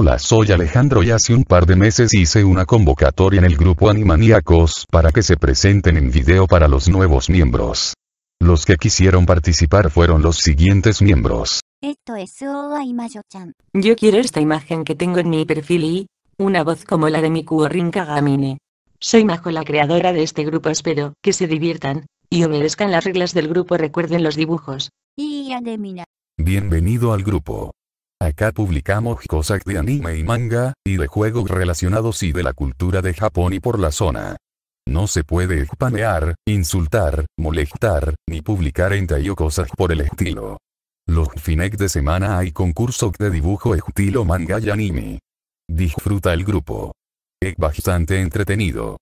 Hola soy Alejandro y hace un par de meses hice una convocatoria en el grupo Animaniacos para que se presenten en video para los nuevos miembros. Los que quisieron participar fueron los siguientes miembros. Esto es chan Yo quiero esta imagen que tengo en mi perfil y una voz como la de mi Rin Kagamine. Soy Majo la creadora de este grupo espero que se diviertan y obedezcan las reglas del grupo recuerden los dibujos. Y Bienvenido al grupo. Acá publicamos cosas de anime y manga, y de juegos relacionados y de la cultura de Japón y por la zona. No se puede spamear, insultar, molestar, ni publicar en Taiyo cosas por el estilo. Los fines de semana hay concursos de dibujo estilo manga y anime. Disfruta el grupo. Es bastante entretenido.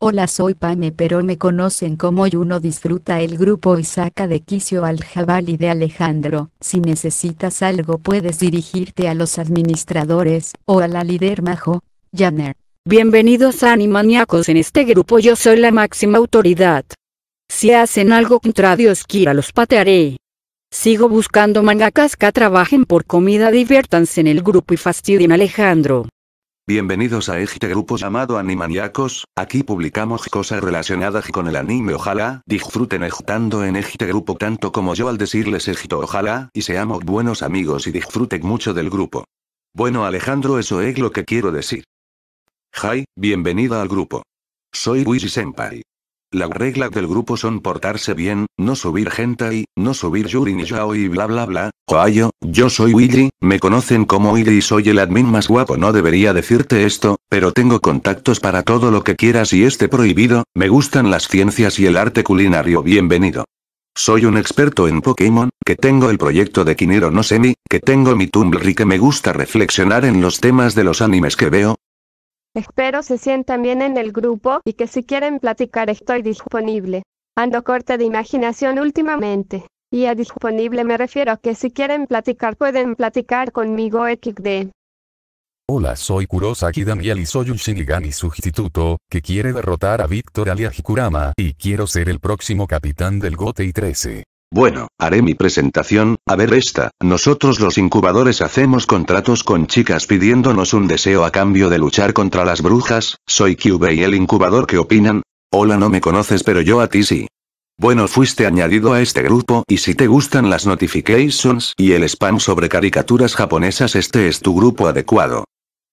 Hola soy Pame pero me conocen como Yuno disfruta el grupo y saca de quicio al jabalí de Alejandro. Si necesitas algo puedes dirigirte a los administradores, o a la líder Majo, Janner. Bienvenidos a Animaniacos en este grupo yo soy la máxima autoridad. Si hacen algo contra Dios quiera los patearé. Sigo buscando mangakas que trabajen por comida diviértanse en el grupo y fastidien a Alejandro. Bienvenidos a este grupo llamado Animaniacos, aquí publicamos cosas relacionadas con el anime ojalá disfruten estando en este grupo tanto como yo al decirles Egito. ojalá y seamos buenos amigos y disfruten mucho del grupo. Bueno Alejandro eso es lo que quiero decir. Hi, bienvenida al grupo. Soy Wishy Senpai. La regla del grupo son portarse bien, no subir gente y no subir Yuri ni Yao y bla bla bla. Ohio, yo soy Willy, me conocen como Willy y soy el admin más guapo. No debería decirte esto, pero tengo contactos para todo lo que quieras y esté prohibido. Me gustan las ciencias y el arte culinario. Bienvenido. Soy un experto en Pokémon, que tengo el proyecto de Kinero no Semi, que tengo mi Tumblr y que me gusta reflexionar en los temas de los animes que veo, Espero se sientan bien en el grupo y que si quieren platicar estoy disponible. Ando corta de imaginación últimamente. Y a disponible me refiero a que si quieren platicar pueden platicar conmigo XD. Hola, soy Kurosaki Daniel y soy un Shinigami sustituto, que quiere derrotar a Víctor alia Hikurama, y quiero ser el próximo capitán del Gotei 13. Bueno, haré mi presentación, a ver esta, nosotros los incubadores hacemos contratos con chicas pidiéndonos un deseo a cambio de luchar contra las brujas, soy QB y el incubador que opinan. Hola no me conoces pero yo a ti sí. Bueno fuiste añadido a este grupo y si te gustan las notifications y el spam sobre caricaturas japonesas este es tu grupo adecuado.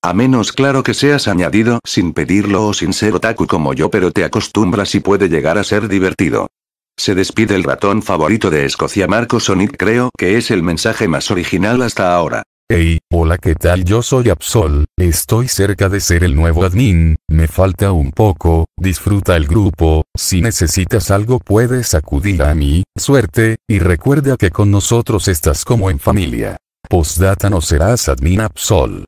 A menos claro que seas añadido sin pedirlo o sin ser otaku como yo pero te acostumbras y puede llegar a ser divertido. Se despide el ratón favorito de Escocia Marco Sonic creo que es el mensaje más original hasta ahora. Hey, hola qué tal yo soy Absol, estoy cerca de ser el nuevo admin, me falta un poco, disfruta el grupo, si necesitas algo puedes acudir a mí, suerte, y recuerda que con nosotros estás como en familia. Postdata no serás admin Absol.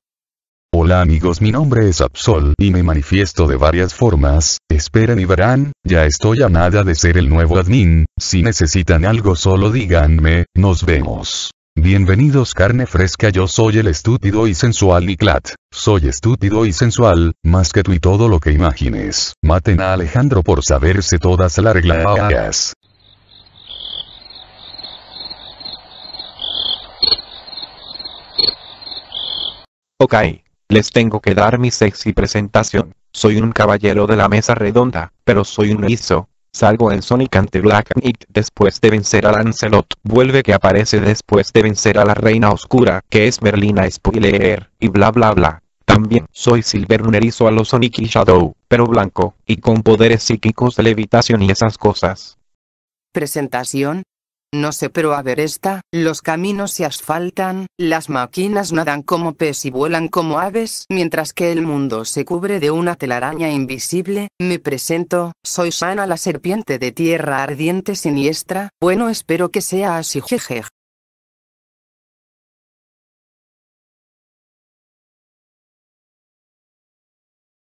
Hola amigos mi nombre es Absol y me manifiesto de varias formas, esperen y verán, ya estoy a nada de ser el nuevo admin, si necesitan algo solo díganme, nos vemos. Bienvenidos carne fresca yo soy el estúpido y sensual Niklat, soy estúpido y sensual, más que tú y todo lo que imagines, maten a Alejandro por saberse todas las reglas. Ok. Les tengo que dar mi sexy presentación. Soy un caballero de la mesa redonda, pero soy un erizo. Salgo en Sonic ante Black Knight después de vencer a Lancelot. Vuelve que aparece después de vencer a la Reina Oscura, que es Merlina Spoiler, y bla bla bla. También soy Silver un erizo a los Sonic y Shadow, pero blanco, y con poderes psíquicos de levitación y esas cosas. Presentación, no sé pero a ver esta, los caminos se asfaltan, las máquinas nadan como pez y vuelan como aves, mientras que el mundo se cubre de una telaraña invisible, me presento, soy Sana la serpiente de tierra ardiente siniestra, bueno espero que sea así jejeje.